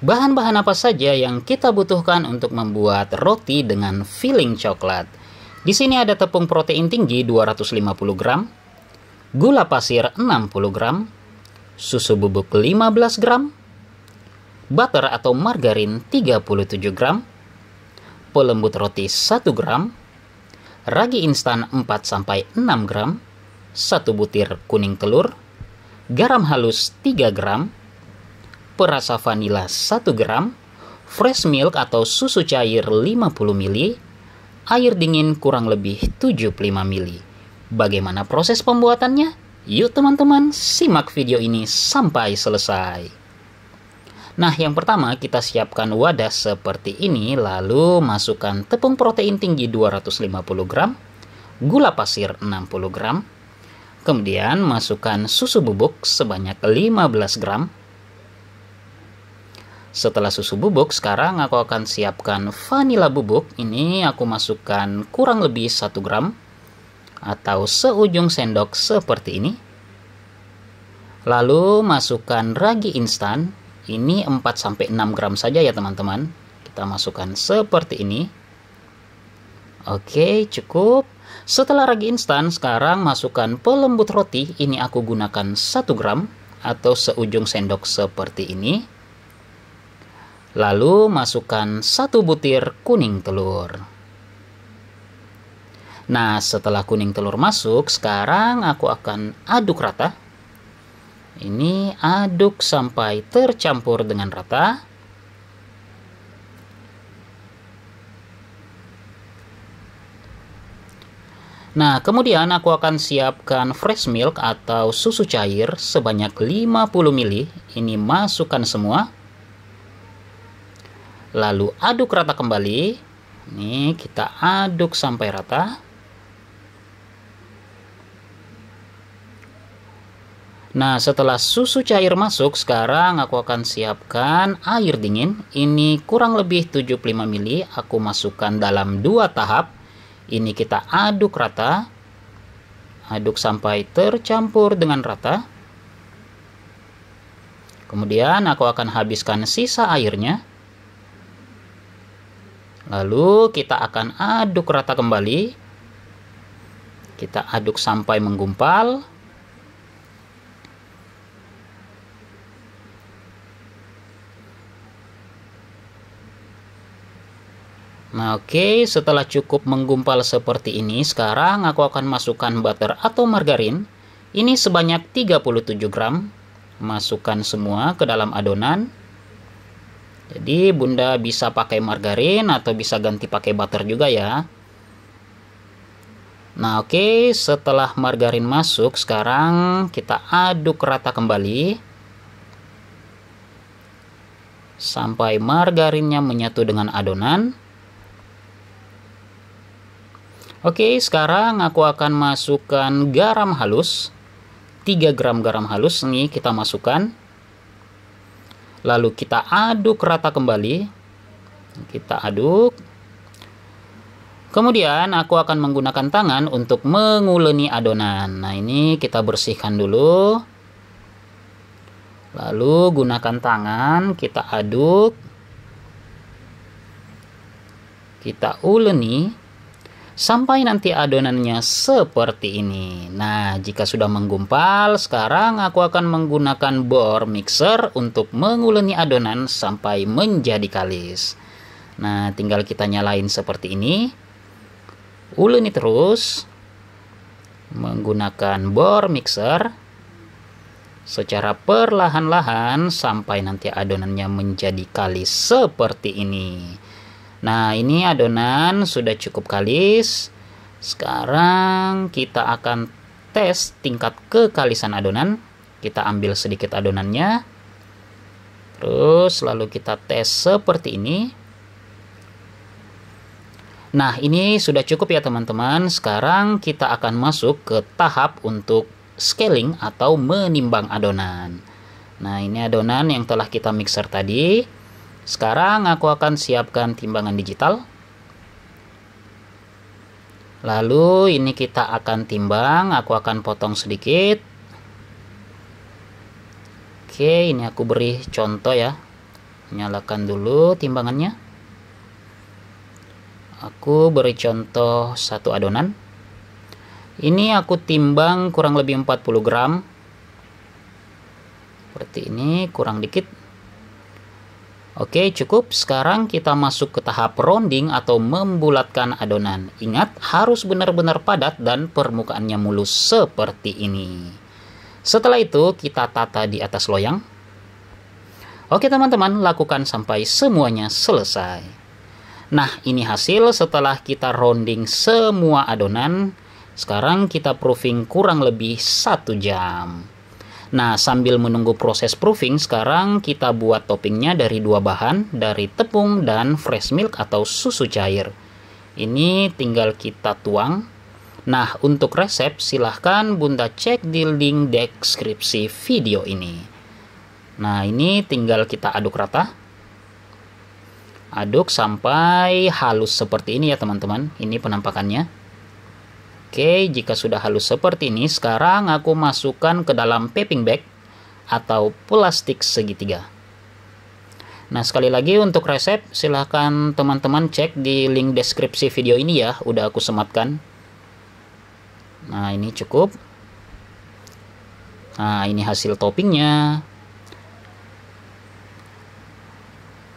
Bahan-bahan apa saja yang kita butuhkan untuk membuat roti dengan filling coklat? Di sini ada tepung protein tinggi 250 gram, gula pasir 60 gram, susu bubuk 15 gram, butter atau margarin 37 gram, pelembut roti 1 gram, ragi instan 4-6 gram, 1 butir kuning telur, garam halus 3 gram, perasa vanila 1 gram, fresh milk atau susu cair 50 ml, air dingin kurang lebih 75 mili. Bagaimana proses pembuatannya? Yuk teman-teman, simak video ini sampai selesai. Nah, yang pertama kita siapkan wadah seperti ini, lalu masukkan tepung protein tinggi 250 gram, gula pasir 60 gram, kemudian masukkan susu bubuk sebanyak 15 gram, setelah susu bubuk, sekarang aku akan siapkan vanila bubuk. Ini aku masukkan kurang lebih 1 gram atau seujung sendok seperti ini. Lalu masukkan ragi instan. Ini 4 6 gram saja ya teman-teman. Kita masukkan seperti ini. Oke, cukup. Setelah ragi instan, sekarang masukkan pelembut roti. Ini aku gunakan 1 gram atau seujung sendok seperti ini. Lalu masukkan satu butir kuning telur. Nah, setelah kuning telur masuk, sekarang aku akan aduk rata. Ini aduk sampai tercampur dengan rata. Nah, kemudian aku akan siapkan fresh milk atau susu cair sebanyak 50 ml. Ini masukkan semua lalu aduk rata kembali ini kita aduk sampai rata Nah, setelah susu cair masuk, sekarang aku akan siapkan air dingin. Ini kurang lebih 75 ml, aku masukkan dalam dua tahap. Ini kita aduk rata. Aduk sampai tercampur dengan rata. Kemudian aku akan habiskan sisa airnya. Lalu kita akan aduk rata kembali. Kita aduk sampai menggumpal. Nah, oke, okay. setelah cukup menggumpal seperti ini, sekarang aku akan masukkan butter atau margarin. Ini sebanyak 37 gram. Masukkan semua ke dalam adonan. Jadi bunda bisa pakai margarin atau bisa ganti pakai butter juga ya. Nah oke okay, setelah margarin masuk sekarang kita aduk rata kembali. Sampai margarinnya menyatu dengan adonan. Oke okay, sekarang aku akan masukkan garam halus. 3 gram garam halus nih kita masukkan lalu kita aduk rata kembali kita aduk kemudian aku akan menggunakan tangan untuk menguleni adonan nah ini kita bersihkan dulu lalu gunakan tangan kita aduk kita uleni sampai nanti adonannya seperti ini. Nah, jika sudah menggumpal, sekarang aku akan menggunakan bor mixer untuk menguleni adonan sampai menjadi kalis. Nah, tinggal kita nyalain seperti ini. Uleni terus menggunakan bor mixer secara perlahan-lahan sampai nanti adonannya menjadi kalis seperti ini. Nah, ini adonan sudah cukup kalis. Sekarang kita akan tes tingkat kekalisan adonan. Kita ambil sedikit adonannya. Terus lalu kita tes seperti ini. Nah, ini sudah cukup ya teman-teman. Sekarang kita akan masuk ke tahap untuk scaling atau menimbang adonan. Nah, ini adonan yang telah kita mixer tadi. Sekarang aku akan siapkan timbangan digital. Lalu ini kita akan timbang, aku akan potong sedikit. Oke, ini aku beri contoh ya. Nyalakan dulu timbangannya. Aku beri contoh satu adonan. Ini aku timbang kurang lebih 40 gram. Seperti ini, kurang dikit Oke, cukup. Sekarang kita masuk ke tahap rounding atau membulatkan adonan. Ingat, harus benar-benar padat dan permukaannya mulus seperti ini. Setelah itu, kita tata di atas loyang. Oke, teman-teman, lakukan sampai semuanya selesai. Nah, ini hasil setelah kita rounding semua adonan. Sekarang kita proofing kurang lebih satu jam. Nah, sambil menunggu proses proofing, sekarang kita buat toppingnya dari dua bahan, dari tepung dan fresh milk atau susu cair. Ini tinggal kita tuang. Nah, untuk resep silahkan Bunda cek di link deskripsi video ini. Nah, ini tinggal kita aduk rata. Aduk sampai halus seperti ini ya teman-teman. Ini penampakannya. Oke, jika sudah halus seperti ini, sekarang aku masukkan ke dalam piping bag atau plastik segitiga. Nah, sekali lagi untuk resep, silahkan teman-teman cek di link deskripsi video ini ya, udah aku sematkan. Nah, ini cukup. Nah, ini hasil toppingnya.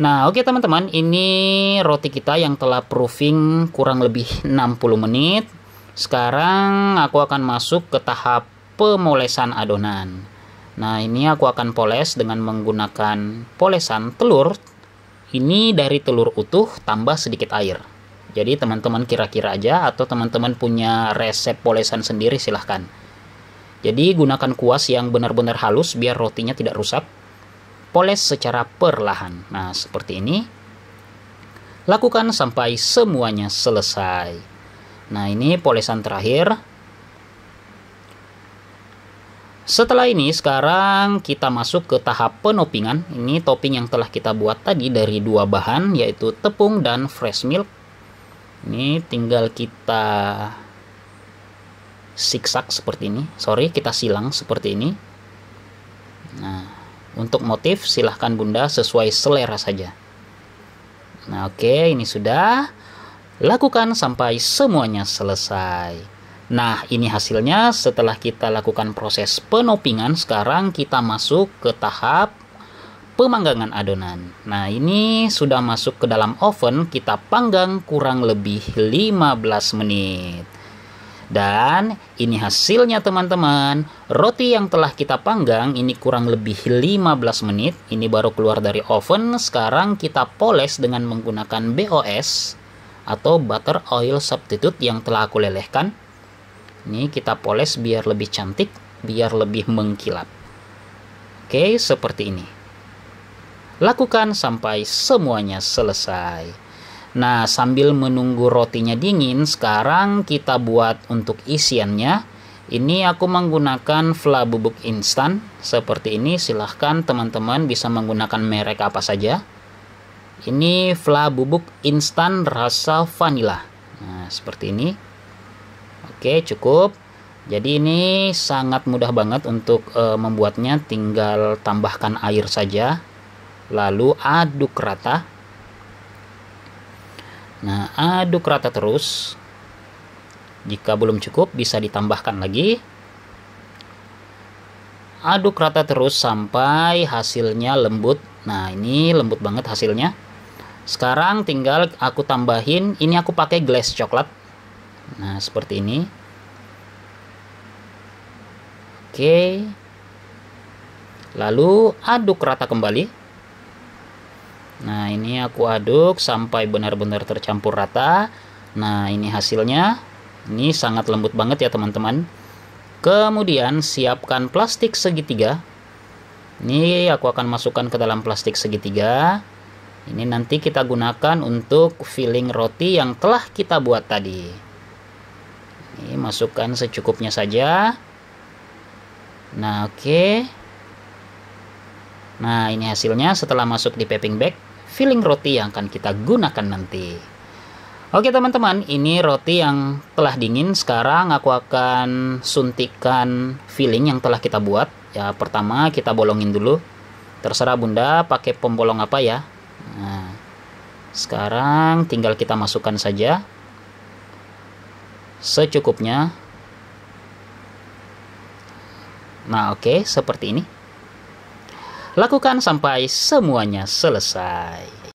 Nah, oke okay, teman-teman, ini roti kita yang telah proofing kurang lebih 60 menit. Sekarang aku akan masuk ke tahap pemolesan adonan. Nah, ini aku akan poles dengan menggunakan polesan telur. Ini dari telur utuh tambah sedikit air. Jadi teman-teman kira-kira aja atau teman-teman punya resep polesan sendiri silahkan. Jadi gunakan kuas yang benar-benar halus biar rotinya tidak rusak. Poles secara perlahan. Nah, seperti ini. Lakukan sampai semuanya selesai. Nah, ini polesan terakhir. Setelah ini sekarang kita masuk ke tahap penopingan. Ini topping yang telah kita buat tadi dari dua bahan yaitu tepung dan fresh milk. Ini tinggal kita siksak seperti ini. Sorry, kita silang seperti ini. Nah, untuk motif silahkan bunda sesuai selera saja. Nah, oke, ini sudah. Lakukan sampai semuanya selesai. Nah, ini hasilnya setelah kita lakukan proses penopingan, sekarang kita masuk ke tahap pemanggangan adonan. Nah, ini sudah masuk ke dalam oven, kita panggang kurang lebih 15 menit. Dan ini hasilnya teman-teman. Roti yang telah kita panggang ini kurang lebih 15 menit. Ini baru keluar dari oven. Sekarang kita poles dengan menggunakan BOS atau butter oil substitute yang telah aku lelehkan ini kita poles biar lebih cantik biar lebih mengkilap oke seperti ini lakukan sampai semuanya selesai Nah, sambil menunggu rotinya dingin, sekarang kita buat untuk isiannya. Ini aku menggunakan fla bubuk instan seperti ini. Silahkan teman-teman bisa menggunakan merek apa saja. Ini fla bubuk instan rasa vanila. Nah, seperti ini. Oke, cukup. Jadi ini sangat mudah banget untuk e, membuatnya, tinggal tambahkan air saja. Lalu aduk rata. Nah, aduk rata terus. Jika belum cukup bisa ditambahkan lagi. Aduk rata terus sampai hasilnya lembut. Nah, ini lembut banget hasilnya. Sekarang tinggal aku tambahin, ini aku pakai glass coklat. Nah, seperti ini. Oke. Lalu aduk rata kembali. Nah, ini aku aduk sampai benar-benar tercampur rata. Nah, ini hasilnya. Ini sangat lembut banget ya, teman-teman. Kemudian siapkan plastik segitiga. Ini aku akan masukkan ke dalam plastik segitiga. Ini nanti kita gunakan untuk filling roti yang telah kita buat tadi. Ini masukkan secukupnya saja. Nah, oke. Okay. Nah, ini hasilnya setelah masuk di piping bag, filling roti yang akan kita gunakan nanti. Oke, teman-teman, ini roti yang telah dingin. Sekarang aku akan suntikan filling yang telah kita buat. Ya, pertama kita bolongin dulu. Terserah Bunda pakai pembolong apa ya Nah, sekarang tinggal kita masukkan saja secukupnya. Nah, oke, okay, seperti ini. Lakukan sampai semuanya selesai.